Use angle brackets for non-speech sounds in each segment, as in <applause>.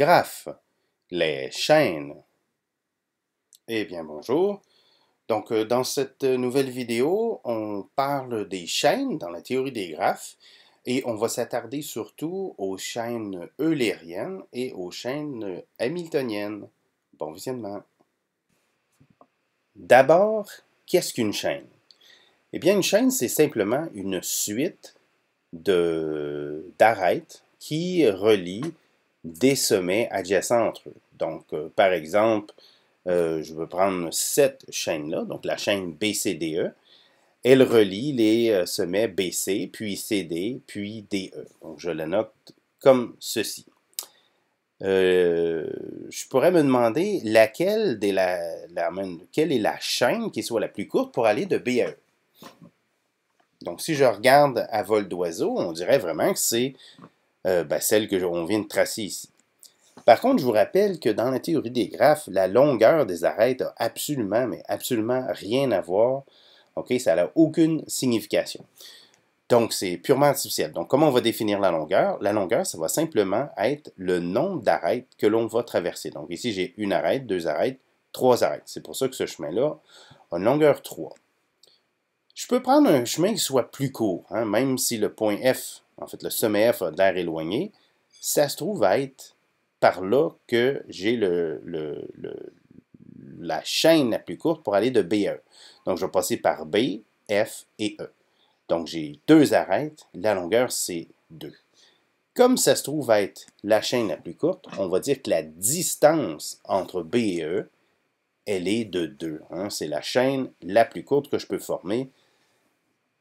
graphes, les chaînes. Eh bien bonjour. Donc euh, dans cette nouvelle vidéo, on parle des chaînes dans la théorie des graphes et on va s'attarder surtout aux chaînes eulériennes et aux chaînes hamiltoniennes. Bon visionnement. D'abord, qu'est-ce qu'une chaîne Eh bien une chaîne, c'est simplement une suite d'arêtes qui relient des sommets adjacents entre eux. Donc, euh, par exemple, euh, je veux prendre cette chaîne-là, donc la chaîne BCDE. Elle relie les euh, sommets BC, puis CD, puis DE. Donc, je la note comme ceci. je pourrais me demander laquelle quelle est la chaîne qui soit la plus courte pour aller de B à E. Donc, si je regarde à vol d'oiseau, on dirait vraiment que c'est euh, ben, celle que on vient de tracer ici. Par contre, je vous rappelle que dans la théorie des graphes, la longueur des arêtes n'a absolument, mais absolument rien à voir. OK, ça n'a aucune signification. Donc, c'est purement artificiel. Donc, comment on va définir la longueur? La longueur, ça va simplement être le nombre d'arêtes que l'on va traverser. Donc, ici, j'ai une arête, deux arêtes, trois arêtes. C'est pour ça que ce chemin-là a une longueur 3. Je peux prendre un chemin qui soit plus court, hein, même si le point F en fait le sommet F d'air éloigné, ça se trouve être par là que j'ai le, la chaîne la plus courte pour aller de B à E. Donc, je vais passer par B, F et E. Donc, j'ai deux arêtes, la longueur, c'est 2. Comme ça se trouve être la chaîne la plus courte, on va dire que la distance entre B et E, elle est de 2. Hein. C'est la chaîne la plus courte que je peux former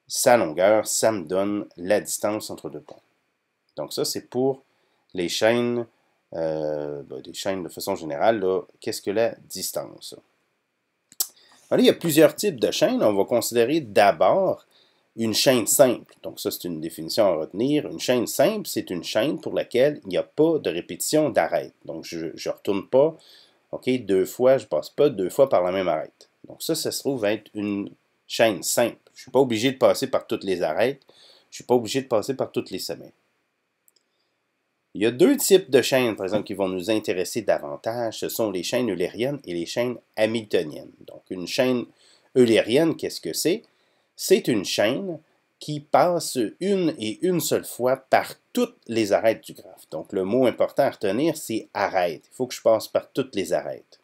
sa longueur, ça me donne la distance entre deux points. Donc ça, c'est pour les chaînes, euh, ben, des chaînes de façon générale, qu'est-ce que la distance? Alors, il y a plusieurs types de chaînes. On va considérer d'abord une chaîne simple. Donc ça, c'est une définition à retenir. Une chaîne simple, c'est une chaîne pour laquelle il n'y a pas de répétition d'arrêt. Donc je ne retourne pas, OK, deux fois, je ne passe pas deux fois par la même arête. Donc ça, ça se trouve être une chaîne simple. Je ne suis pas obligé de passer par toutes les arêtes. Je ne suis pas obligé de passer par toutes les semaines. Il y a deux types de chaînes, par exemple, qui vont nous intéresser davantage. Ce sont les chaînes eulériennes et les chaînes hamiltoniennes. Donc, une chaîne eulérienne, qu'est-ce que c'est? C'est une chaîne qui passe une et une seule fois par toutes les arêtes du graphe. Donc, le mot important à retenir, c'est arête. Il faut que je passe par toutes les arêtes.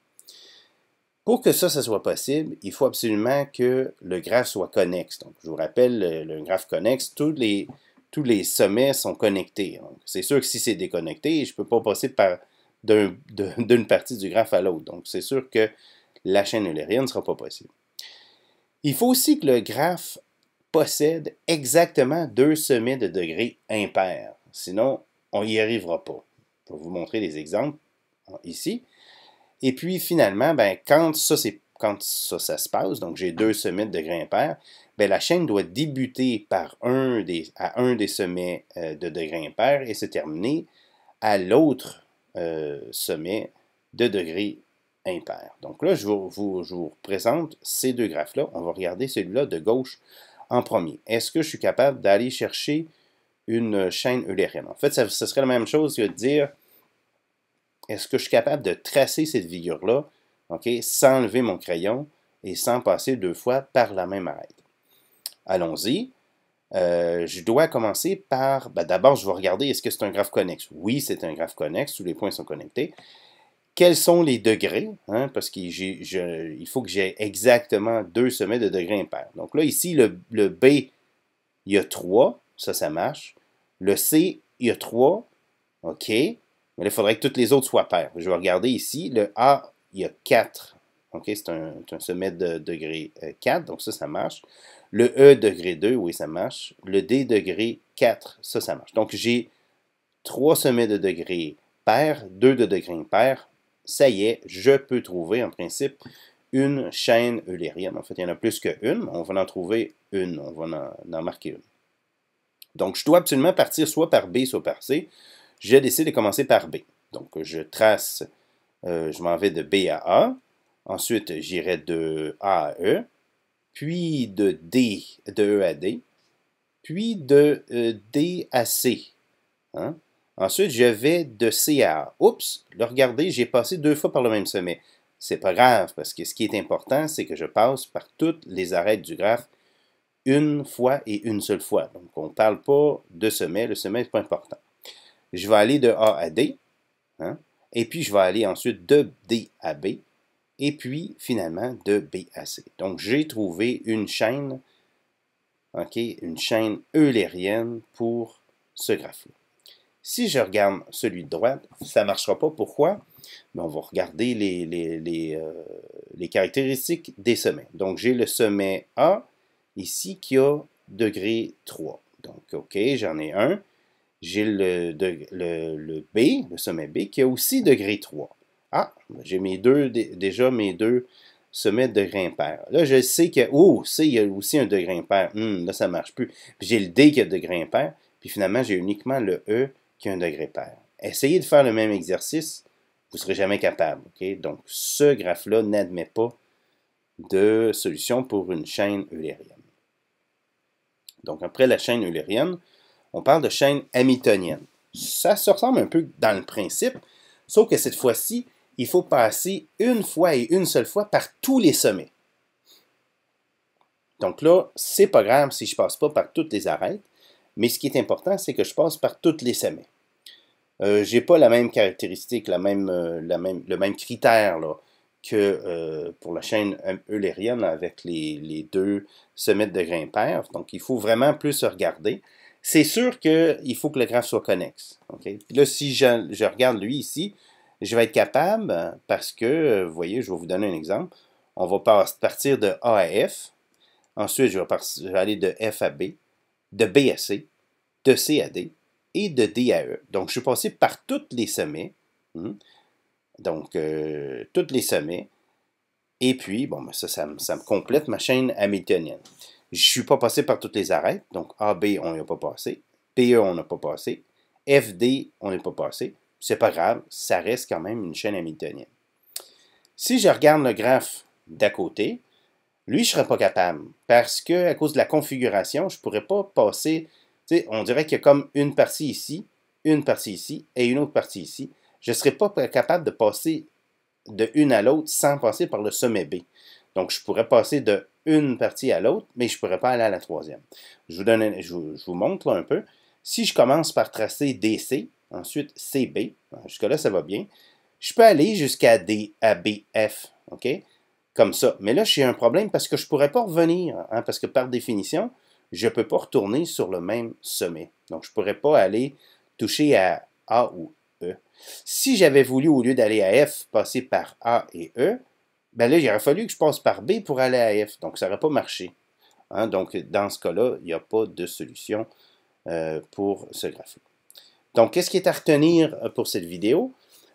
Pour que ça, ça soit possible, il faut absolument que le graphe soit connexe. Donc, je vous rappelle, le, graphe connexe, tous les, sommets sont connectés. C'est sûr que si c'est déconnecté, je ne peux pas passer par <laughs> d'une partie du graphe à l'autre. Donc, c'est sûr que la chaîne eulérienne ne sera pas possible. Il faut aussi que le graphe possède exactement deux sommets de degrés impairs. Sinon, on n'y arrivera pas. Je vais vous montrer des exemples ici. Et puis finalement, ben, quand ça, c'est quand ça, se passe, donc j'ai deux sommets de degrés ben, la chaîne doit débuter par un des, à un des sommets euh, de, degrés impairs et se terminer à l'autre euh, sommet de degré impair. Donc là, je vous, vous présente ces deux graphes-là. On va regarder celui-là de gauche en premier. Est-ce que je suis capable d'aller chercher une chaîne eulérienne? En fait, ce serait la même chose que de dire est-ce que je suis capable de tracer cette figure-là, OK, sans lever mon crayon et sans passer deux fois par la même arête Allons-y. Euh, je dois commencer par, ben, d'abord, je vais regarder est-ce que c'est un graphe connexe. Oui, c'est un graphe connexe, tous les points sont connectés. Quels sont les degrés? Hein, parce qu'il faut que j'ai exactement deux sommets de degrés impairs. Donc là, ici, le, le B, il y a 3, ça, ça marche. Le C, il y a 3, OK. Mais il faudrait que toutes les autres soient paires. Je vais regarder ici. Le A, il y a 4. OK, c'est un, sommet de degré 4, euh, donc ça, ça marche. Le E, degré 2, oui, ça marche. Le D, degré 4, ça, ça marche. Donc, j'ai trois sommets de degré pair, deux de degré impair. Ça y est, je peux trouver, en principe, une chaîne eulérienne. En fait, il y en a plus qu'une. On va en trouver une. On va en marquer une. Donc, je dois absolument partir soit par B, soit par C je décide de commencer par B. Donc, je trace, euh, je m'en vais de B à A. Ensuite, j'irai de A à E. Puis de D, de E à D. Puis de euh, D à C. Hein. Ensuite, je vais de C à A. Oups, regardez, j'ai passé deux fois par le même sommet. C'est pas grave, parce que ce qui est important, c'est que je passe par toutes les arêtes du graphe une fois et une seule fois. Donc, on ne parle pas de sommet, le sommet n'est pas important je vais aller de A à D, hein, et puis je vais aller ensuite de D à B, et puis finalement de B à C. Donc j'ai trouvé une chaîne, ok, une chaîne eulérienne pour ce graphe-là. Si je regarde celui de droite, ça ne marchera pas. Pourquoi? Mais ben, on va regarder les, euh, les caractéristiques des sommets. Donc, j'ai le sommet A ici qui a degré 3. Donc, OK, j'en ai un. J'ai le, B, le sommet B, qui a aussi degré 3. Ah, j'ai deux, déjà mes deux sommets de degré impair. Là, je sais que, oh, il y a aussi un degré impair. Hmm, là, ça ne marche plus. j'ai le D qui a degré impair. Puis finalement, j'ai uniquement le E qui a un degré pair. Essayez de faire le même exercice, vous ne serez jamais capable. Donc, ce graphe-là n'admet pas de solution pour une chaîne eulérienne. Donc, après la chaîne eulérienne, on parle de chaîne hamiltonienne. Ça se ressemble un peu dans le principe, sauf que cette fois-ci, il faut passer une fois et une seule fois par tous les sommets. Donc là, c'est pas grave si je passe pas par toutes les arêtes, mais ce qui est important, c'est que je passe par toutes les sommets. Euh, je n'ai pas la même caractéristique, la même, euh, le même critère que euh, pour la chaîne eulérienne avec les, deux sommets de Grimpère. Donc, il faut vraiment plus se regarder c'est sûr qu'il faut que le graphe soit connexe. là, si je, regarde lui ici, je vais être capable, parce que, vous voyez, je vais vous donner un exemple. On va partir de A à F. Ensuite, je vais, aller de F à B, de B à C, de C à D et de D à E. Donc, je suis passé par tous les sommets. Hmm? Donc, toutes euh, tous les sommets. Et puis, bon, ben, ça, me complète ma chaîne hamiltonienne. Je suis pas passé par toutes les arêtes. Donc, AB, on n'y a pas passé. PE, on n'a pas passé. FD, on n'est pas passé. C'est pas grave, ça reste quand même une chaîne hamiltonienne. Si je regarde le graphe d'à côté, lui, je ne serais pas capable parce que à cause de la configuration, je ne pourrais pas passer. On dirait qu'il y a comme une partie ici, une partie ici et une autre partie ici. Je ne serais pas capable de passer de une à l'autre sans passer par le sommet B. Donc, je pourrais passer de une partie à l'autre, mais je ne pourrais pas aller à la troisième. Je vous, je, montre un peu. Si je commence par tracer DC, ensuite CB, hein, jusque-là, ça va bien, je peux aller jusqu'à DABF, OK? Comme ça. Mais là, j'ai un problème parce que je ne pourrais pas revenir, hein, parce que par définition, je ne peux pas retourner sur le même sommet. Donc, je ne pourrais pas aller toucher à A ou E. Si j'avais voulu, au lieu d'aller à F, passer par A et E, ben là, il aurait fallu que je passe par B pour aller à F. Donc, ça n'aurait pas marché. Hein. Donc, dans ce cas-là, il n'y a pas de solution euh, pour ce graphique. Donc, qu'est-ce qui est à retenir euh, pour cette vidéo?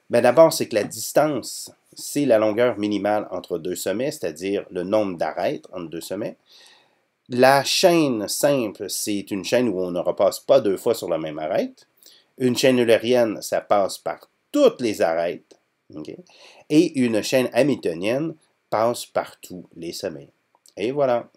Ben, D'abord, c'est que la distance, c'est la longueur minimale entre deux sommets, c'est-à-dire le nombre d'arêtes entre deux sommets. La chaîne simple, c'est une chaîne où on ne repasse pas deux fois sur la même arête. Une chaîne eulérienne, ça passe par toutes les arêtes et une chaîne hamiltonienne passe partout les sommets. Et voilà.